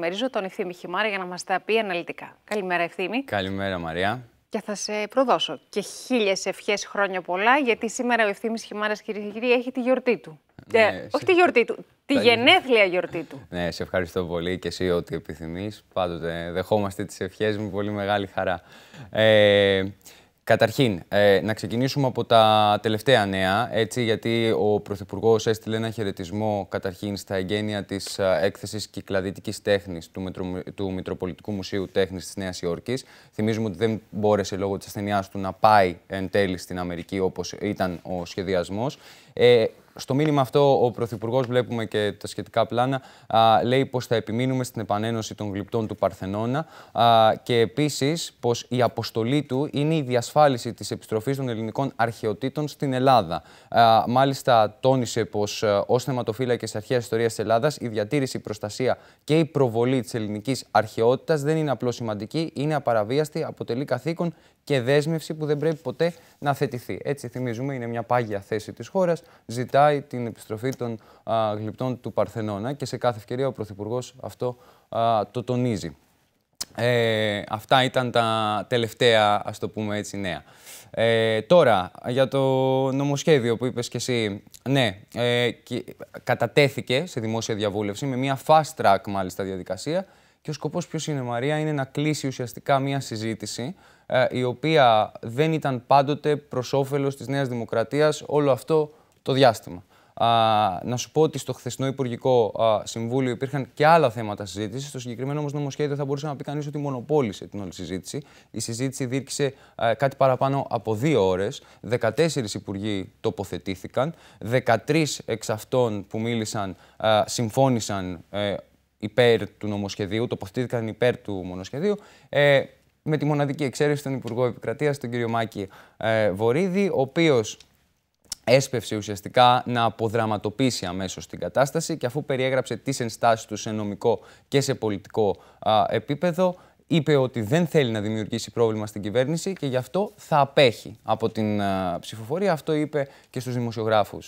Μερίζω τον Ευθύμη Χιμάρα για να μας τα πει αναλυτικά. Καλημέρα Ευθύμη. Καλημέρα Μαρία. Και θα σε προδώσω και χίλιες ευχές χρόνια πολλά, γιατί σήμερα ο Ευθύμης Χιμάρας, κυρίες και κύριοι, έχει τη γιορτή του. Ναι, ε, Όχι τη γιορτή του, τη γενέθλια γιορτή του. Ναι, σε ευχαριστώ πολύ και εσύ ό,τι επιθυμείς. Πάντοτε δεχόμαστε τις ευχές μου, πολύ μεγάλη χαρά. Ε, Καταρχήν, ε, να ξεκινήσουμε από τα τελευταία νέα, έτσι, γιατί ο Πρωθυπουργός έστειλε ένα χαιρετισμό καταρχήν στα εγγένεια της ε, έκθεσης κυκλαδίτικης τέχνης του, του Μητροπολιτικού Μουσείου Τέχνης της Νέας Υόρκης. Θυμίζουμε ότι δεν μπόρεσε λόγω της ασθενειά του να πάει εν τέλει στην Αμερική όπως ήταν ο σχεδιασμός. Ε, στο μήνυμα αυτό, ο Πρωθυπουργός, βλέπουμε και τα σχετικά πλάνα, α, λέει πως θα επιμείνουμε στην επανένωση των γλυπτών του Παρθενώνα α, και επίσης πως η αποστολή του είναι η διασφάλιση της επιστροφής των ελληνικών αρχαιοτήτων στην Ελλάδα. Α, μάλιστα, τόνισε πως ως θεματοφύλακες αρχαίας ιστορίας της Ελλάδας, η διατήρηση, η προστασία και η προβολή της ελληνικής αρχαιότητας δεν είναι απλώς σημαντική, είναι απαραβίαστη, αποτελεί καθήκον και δέσμευση που δεν πρέπει ποτέ να θετηθεί. Έτσι, θυμίζουμε, είναι μια πάγια θέση της χώρας. Ζητάει την επιστροφή των α, γλυπτών του Παρθενώνα και σε κάθε ευκαιρία ο Πρωθυπουργός αυτό το τονίζει. Ε, αυτά ήταν τα τελευταία, ας το πούμε έτσι, νέα. Ε, τώρα, για το νομοσχέδιο που είπες και εσύ, ναι, ε, κατατέθηκε σε δημόσια διαβούλευση με μια fast track, μάλιστα, διαδικασία και ο σκοπός ποιος είναι, Μαρία, είναι να κλείσει ουσιαστικά μία συζήτηση ε, η οποία δεν ήταν πάντοτε προς όφελος της Νέας Δημοκρατίας όλο αυτό το διάστημα. Α, να σου πω ότι στο χθεσινό Υπουργικό Συμβούλιο υπήρχαν και άλλα θέματα συζήτησης. Στο συγκεκριμένο όμως νομοσχέδιο θα μπορούσε να πει κανείς ότι μονοπόλησε την όλη συζήτηση. Η συζήτηση δίρκησε κάτι παραπάνω από δύο ώρες. 14 υπουργοί τοποθετήθηκαν. 13 εξ αυτών που μίλησαν συμφώνησαν ε, υπέρ του νομοσχεδίου, τοποθετήθηκαν υπέρ του μονοσχεδίου. Ε, με τη μοναδική εξαίρεση τον Υπουργό Επικρατείας, τον κύριο Μάκη ε, Βορύδη, ο οποίος έσπευσε ουσιαστικά να αποδραματοποιήσει αμέσως την κατάσταση και αφού περιέγραψε τις ενστάσεις του σε νομικό και σε πολιτικό επίπεδο, είπε ότι δεν θέλει να δημιουργήσει πρόβλημα στην κυβέρνηση και γι' αυτό θα απέχει από την ψηφοφορία. Αυτό είπε και στους δημοσιογράφους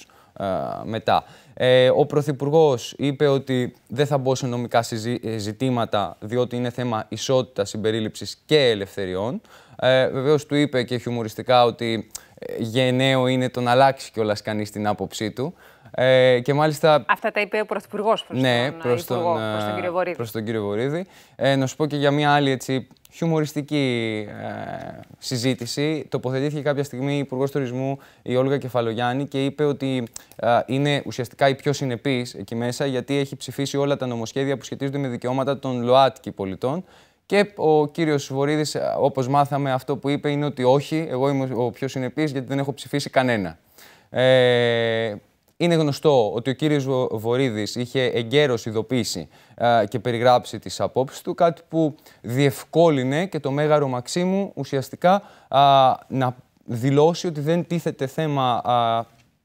μετά. Ε, ο Πρωθυπουργός είπε ότι δεν θα μπω σε νομικά ε, ζητήματα, διότι είναι θέμα ισότητας, συμπερίληψης και ελευθεριών. Ε, Βεβαίως του είπε και χιουμοριστικά ότι ε, γενναίο είναι το να αλλάξει κιόλας κανείς την άποψή του. Ε, και μάλιστα... Αυτά τα είπε ο Πρωθυπουργός προς ναι, τον, ε, προς τον, ε, τον κύριο Βορύδη. Ε, να σου πω και για μια άλλη έτσι, χιουμοριστική ε, συζήτηση. Τοποθετήθηκε κάποια στιγμή η Υπουργός Τουρισμού, η Όλγα Κεφαλογιάννη, και είπε ότι είναι ουσιαστικά η πιο συνεπής εκεί μέσα, γιατί έχει ψηφίσει όλα τα νομοσχέδια που σχετίζονται με δικαιώματα των ΛΟΑΤΚΙ πολιτών. Και ο κύριος Βορύδης, όπως μάθαμε, αυτό που είπε είναι ότι όχι, εγώ είμαι ο πιο συνεπής, γιατί δεν έχω ψηφίσει κανένα. Ε, είναι γνωστό ότι ο κύριος Βορύδης είχε εγκαίρως ειδοποίησει και περιγράψει τις απόψεις του, κάτι που διευκόλυνε και το μέγαρο Μαξίμου ουσιαστικά να δηλώσει ότι δεν τίθεται θέμα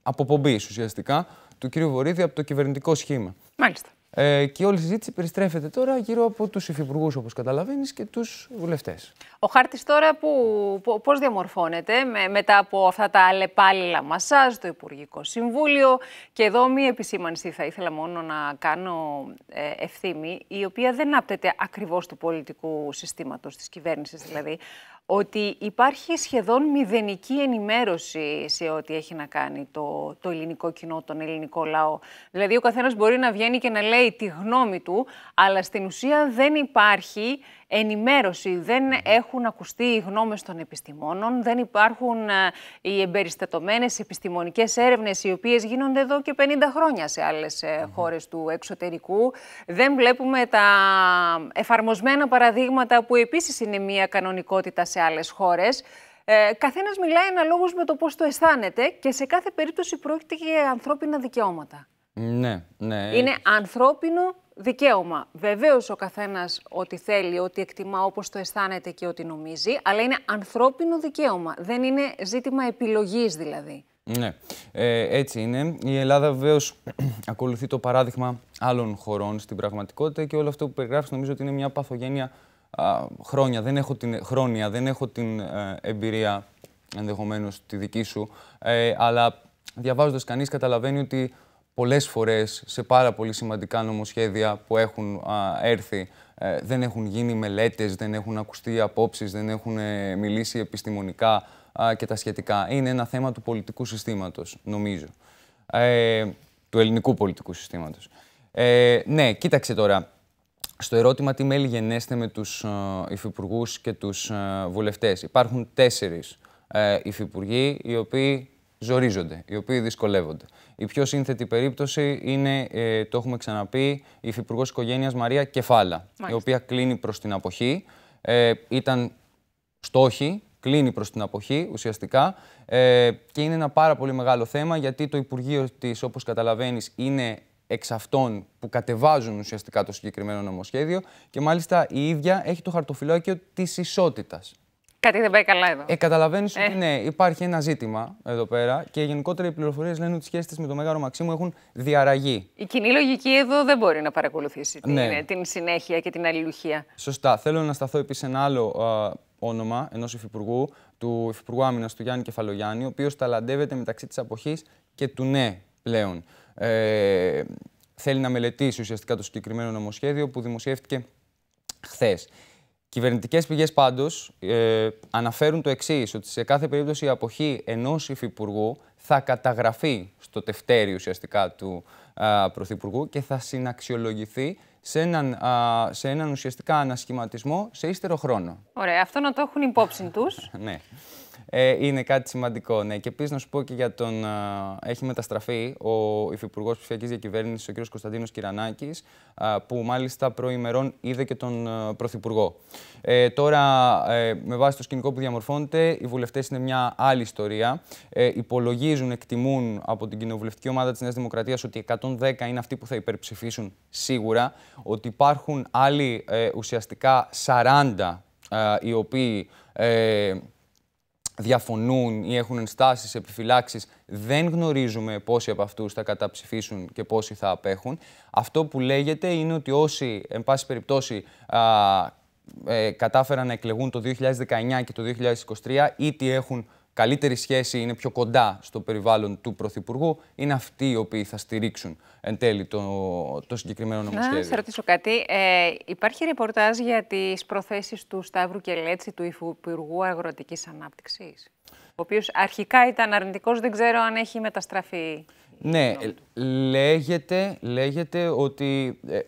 αποπομπής ουσιαστικά του κύριου Βορύδη από το κυβερνητικό σχήμα. Μάλιστα. Ε, και όλη η συζήτηση περιστρέφεται τώρα γύρω από τους υφυπουργούς, όπως καταλαβαίνεις, και τους βουλευτές. Ο χάρτης τώρα πώς διαμορφώνεται μετά από αυτά τα αλλεπάλληλα μασάζ, το Υπουργικό Συμβούλιο. Και εδώ μία επισήμανση θα ήθελα μόνο να κάνω ε, ευθύμη, η οποία δεν άπτεται ακριβώς του πολιτικού συστήματος της κυβέρνησης δηλαδή ότι υπάρχει σχεδόν μηδενική ενημέρωση σε ό,τι έχει να κάνει το, το ελληνικό κοινό, τον ελληνικό λαό. Δηλαδή ο καθένας μπορεί να βγαίνει και να λέει τη γνώμη του, αλλά στην ουσία δεν υπάρχει ενημέρωση. Δεν έχουν ακουστεί οι γνώμες των επιστημόνων, δεν υπάρχουν ε, οι εμπεριστατωμένες επιστημονικές έρευνες οι οποίες γίνονται εδώ και 50 χρόνια σε άλλες ε, χώρες του εξωτερικού. Δεν βλέπουμε τα εφαρμοσμένα παραδείγματα που επίσης είναι μια κανονικότητα σε άλλες χώρες. Ε, καθένας μιλάει αναλόγως με το πώς το αισθάνεται και σε κάθε περίπτωση πρόκειται για ανθρώπινα δικαιώματα. Ναι, ναι. Είναι ε, ανθρώπινο δικαίωμα. Βεβαίως ο καθένας ό,τι θέλει, ό,τι εκτιμά, όπως το αισθάνεται και ό,τι νομίζει, αλλά είναι ανθρώπινο δικαίωμα. Δεν είναι ζήτημα επιλογής δηλαδή. Ναι, ε, έτσι είναι. Η Ελλάδα βεβαίως ακολουθεί το παράδειγμα άλλων χωρών στην πραγματικότητα και όλο αυτό που περιγράφεις νομίζω ότι είναι μια παθογένεια χρόνια. Δεν έχω την, χρόνια. Δεν έχω την ε, εμπειρία ενδεχομένως τη δική σου, ε, αλλά διαβάζοντας κανείς καταλαβαίνει ότι πολλές φορές σε πάρα πολύ σημαντικά νομοσχέδια που έχουν έρθει ε, δεν έχουν γίνει μελέτες, δεν έχουν ακουστεί απόψεις, δεν έχουν ε, μιλήσει επιστημονικά και τα σχετικά. Είναι ένα θέμα του πολιτικού συστήματος, νομίζω. Ε, του ελληνικού πολιτικού συστήματος. Ε, ναι, κοίταξε τώρα. Στο ερώτημα τι μέλη γενέστε με τους υφυπουργούς και τους βουλευτές. Υπάρχουν τέσσερις υφυπουργοί οι οποίοι ζορίζονται, οι οποίοι δυσκολεύονται. Η πιο σύνθετη περίπτωση είναι, ε, το έχουμε ξαναπεί, η υφυπουργός οικογένειας Μαρία Κεφάλα, η οποία κλείνει προς την αποχή. Ε, ήταν στόχη, κλείνει προς την αποχή ουσιαστικά. Ε, και είναι ένα πάρα πολύ μεγάλο θέμα γιατί το Υπουργείο της, όπως καταλαβαίνεις, είναι εξ αυτών που κατεβάζουν ουσιαστικά το συγκεκριμένο νομοσχέδιο και μάλιστα η ίδια έχει το χαρτοφυλάκιο της ισότητας. Κάτι δεν πάει καλά εδώ. Ε, ε, ότι ναι, υπάρχει ένα ζήτημα εδώ πέρα και γενικότερα οι πληροφορίες λένε ότι οι σχέσεις με το Μέγαρο Μαξίμου έχουν διαραγεί. Η κοινή λογική εδώ δεν μπορεί να παρακολουθήσει ναι. την, ε, την συνέχεια και την αλληλουχία. Σωστά. Θέλω να σταθώ επίσης ένα άλλο όνομα ενός υφυπουργού, του υφυπουργού άμυνας του Γιάννη Κεφαλογιάννη, ο οποίος ταλαντεύεται μεταξύ της αποχής και του ναι πλέον. Ε, θέλει να μελετήσει ουσιαστικά το συγκεκριμένο νομοσχέδιο που δημοσιεύτηκε χθες. Κυβερνητικές πηγές πάντως ε, αναφέρουν το εξής, ότι σε κάθε περίπτωση η αποχή ενός υφυπουργού θα καταγραφεί στο τευτέρι ουσιαστικά του Πρωθυπουργού και θα συναξιολογηθεί σε έναν, σε έναν ουσιαστικά ανασχηματισμό σε ύστερο χρόνο. Ωραία, αυτό να το έχουν υπόψη τους. ναι ε, είναι κάτι σημαντικό. Ναι. Και επίσης να σου πω και για τον. Ε, έχει μεταστραφεί ο Υφυπουργός Ψηφιακής Διακυβέρνησης, ο κ. Κωνσταντίνος Κυρανάκης, ε, που μάλιστα προημερών είδε και τον ε, Πρωθυπουργό. Ε, τώρα, ε, με βάση το σκηνικό που διαμορφώνεται, οι βουλευτές είναι μια άλλη ιστορία. Ε, υπολογίζουν, εκτιμούν από την κοινοβουλευτική ομάδα της Νέας Δημοκρατίας ότι 110 είναι αυτοί που θα υπερψηφίσουν σίγουρα, ότι υπάρχουν άλλοι ουσιαστικά 40 οι οποίοι διαφωνούν ή έχουν ενστάσεις, επιφυλάξεις, δεν γνωρίζουμε πόσοι από αυτούς θα καταψηφίσουν και πόσοι θα απέχουν. Αυτό που λέγεται είναι ότι όσοι, εν πάση περιπτώσει, α, ε, κατάφεραν να εκλεγούν το 2019 και το 2023, ή τι έχουν καλύτερη σχέση, είναι πιο κοντά στο περιβάλλον του Πρωθυπουργού, είναι αυτοί οι οποίοι θα στηρίξουν εν τέλει το, το συγκεκριμένο νομοσχέδιο. Να σε ρωτήσω κάτι. Ε, υπάρχει ρεπορτάζ για τις προθέσεις του Σταύρου Κελέτσι, του Υπουργού Αγροτικής Ανάπτυξης, ο οποίος αρχικά ήταν αρνητικός, δεν ξέρω αν έχει μεταστραφεί. Ναι, ε, λέγεται, λέγεται ότι ε,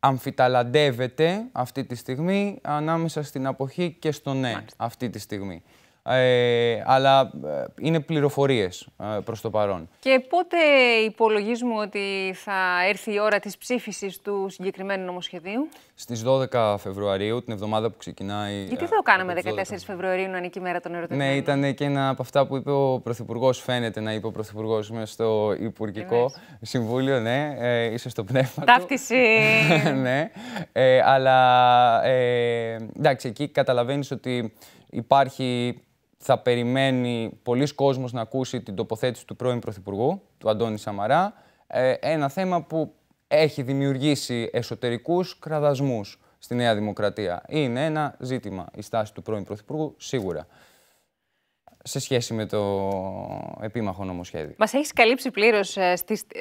αμφιταλαντεύεται αυτή τη στιγμή ανάμεσα στην αποχή και στο ναι αυτή τη στιγμή. Ε, αλλά ε, είναι πληροφορίες ε, προς το παρόν. Και πότε υπολογίζουμε ότι θα έρθει η ώρα της ψήφισης του συγκεκριμένου νομοσχεδίου? Στις 12 Φεβρουαρίου, την εβδομάδα που ξεκινάει... Γιατί θα το κάναμε 14 Φεβρουαρίου, να είναι η μέρα των ερωτευμένων. Ναι, ήταν και ένα από αυτά που είπε ο Πρωθυπουργός. Φαίνεται να είπε ο Πρωθυπουργός μέσα στο Υπουργικό Συμβούλιο, ναι, είσαι στο πνεύμα. Ταύτιση! ναι, αλλά ε, εντάξει, εκεί καταλαβαίνεις ότι υπάρχει θα περιμένει πολλοί κόσμος να ακούσει την τοποθέτηση του πρώην Πρωθυπουργού, του Αντώνη Σαμαρά, ε, ένα θέμα που έχει δημιουργήσει εσωτερικούς κραδασμούς στη Νέα Δημοκρατία. Είναι ένα ζήτημα η στάση του πρώην Πρωθυπουργού, σίγουρα σε σχέση με το επίμαχο νομοσχέδιο. Μας έχεις καλύψει πλήρως ε,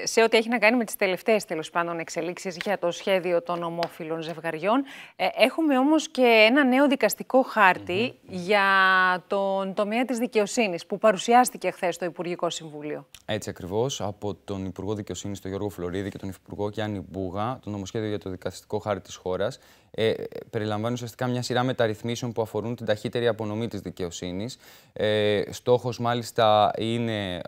σε ό,τι έχει να κάνει με τις τελευταίες τέλος πάντων εξελίξεις για το σχέδιο των ομόφυλων ζευγαριών. Ε, έχουμε όμως και ένα νέο δικαστικό χάρτη για τον τομέα της δικαιοσύνης που παρουσιάστηκε χθες στο Υπουργικό Συμβούλιο. Έτσι ακριβώς. Από τον Υπουργό Δικαιοσύνης, τον Γιώργο Φλωρίδη και τον Υπουργό Γιάννη Μπούγα, το νομοσχέδιο για το δικαστικό χάρτη της χώρας ε, περιλαμβάνει ουσιαστικά μια σειρά μεταρρυθμίσεων που αφορούν την ταχύτερη απονομή της δικαιοσύνης. Ε, Στόχος, μάλιστα, είναι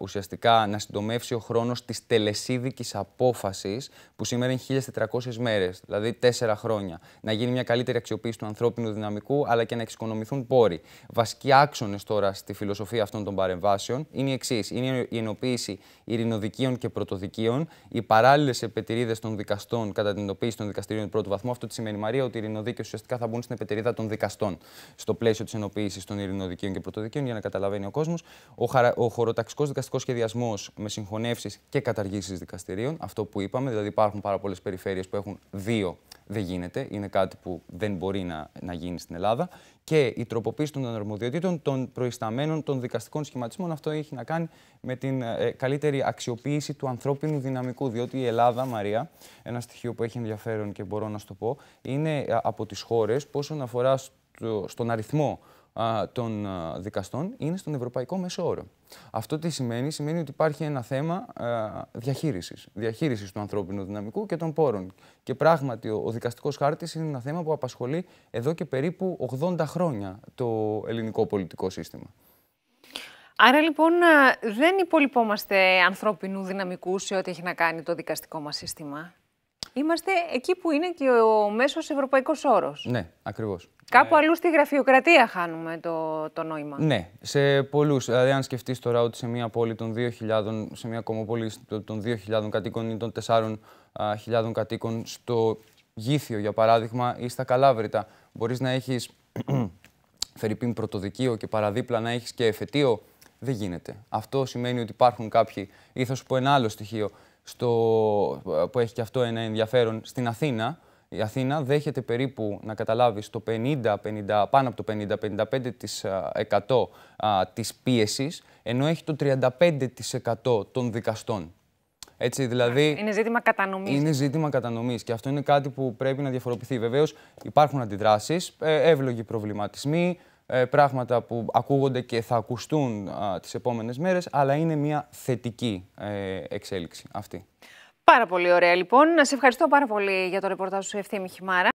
ουσιαστικά να συντομεύσει ο χρόνος της τελεσίδικης απόφασης, που σήμερα είναι 1.400 μέρες, δηλαδή 4 χρόνια. Να γίνει μια καλύτερη αξιοποίηση του ανθρώπινου δυναμικού, αλλά και να εξοικονομηθούν πόροι. Βασικοί άξονες τώρα στη φιλοσοφία αυτών των παρεμβάσεων είναι η εξής: είναι η ενοποίηση ειρηνοδικείων και πρωτοδικείων, οι παράλληλες επετηρίδες των δικαστών κατά την ενοποίηση των δικαστηρίων πρώτου βαθμού. Αυτό τι Μαρία ότι οι ειρηνοδίκαιοι ουσιαστικά θα μπουν στην επετερίδα των δικαστών στο πλαίσιο της ενοποίησης των ειρηνοδικαίων και πρωτοδικίων, για να καταλαβαίνει ο κόσμος. Ο, χαρα... ο χωροταξικός δικαστικός σχεδιασμός με συγχωνεύσεις και καταργήσεις δικαστηρίων, αυτό που είπαμε, δηλαδή υπάρχουν πάρα πολλές περιφέρειες που έχουν δύο δεν γίνεται, είναι κάτι που δεν μπορεί να, να γίνει στην Ελλάδα και η τροποποίηση των αρμοδιοτήτων των προϊσταμένων των δικαστικών σχηματισμών. Αυτό έχει να κάνει με την ε, καλύτερη αξιοποίηση του ανθρώπινου δυναμικού. Διότι η Ελλάδα, Μαρία, ένα στοιχείο που έχει ενδιαφέρον και μπορώ να σου το πω, είναι ε, από τις χώρες που όσον αφορά στον αριθμό των δικαστών είναι στον ευρωπαϊκό μέσο όρο. Αυτό τι σημαίνει, σημαίνει ότι υπάρχει ένα θέμα διαχείρισης. Διαχείρισης του ανθρώπινου δυναμικού και των πόρων. Και πράγματι, ο, δικαστικός δικαστικός χάρτης είναι ένα θέμα που απασχολεί εδώ και περίπου 80 χρόνια το ελληνικό πολιτικό σύστημα. Άρα λοιπόν ε, δεν υπολοιπόμαστε ανθρώπινου δυναμικού σε ό,τι έχει να κάνει το δικαστικό μας σύστημα. Είμαστε εκεί που είναι και ο μέσος ευρωπαϊκός όρος. Ναι, ακριβώς. Κάπου ε, αλλού στη γραφειοκρατία χάνουμε το, το νόημα. Ναι, σε πολλούς. Δηλαδή, αν σκεφτείς τώρα ότι σε μια πόλη των 2.000, σε μια κομμοπόλη των 2.000 κατοίκων ή των 4.000 κατοίκων, στο Γήθιο για παράδειγμα ή στα Καλάβρητα, μπορείς να έχεις φερρυπίν πρωτοδικείο και παραδίπλα να έχεις και εφετείο. Δεν γίνεται. Αυτό σημαίνει ότι υπάρχουν κάποιοι, ή θα σου πω ένα άλλο στοιχείο, στο, που έχει και αυτό ένα ενδιαφέρον στην Αθήνα. Η Αθήνα δέχεται περίπου, να καταλάβεις, το 50, 50 πάνω από το 50-55% της πίεσης, ενώ έχει το 35% των δικαστών. Έτσι, δηλαδή, είναι ζήτημα κατανομής. Είναι ζήτημα κατανομής και αυτό είναι κάτι που πρέπει να διαφοροποιηθεί. Βεβαίως, υπάρχουν αντιδράσεις, ε, εύλογοι προβληματισμοί, ε, πράγματα που ακούγονται και θα ακουστούν τις επόμενες μέρες, αλλά είναι μια θετική ε, εξέλιξη αυτή. Πάρα πολύ ωραία λοιπόν. Να σε ευχαριστώ πάρα πολύ για το ρεπορτάζ σου Ευθύμη Χιμάρα.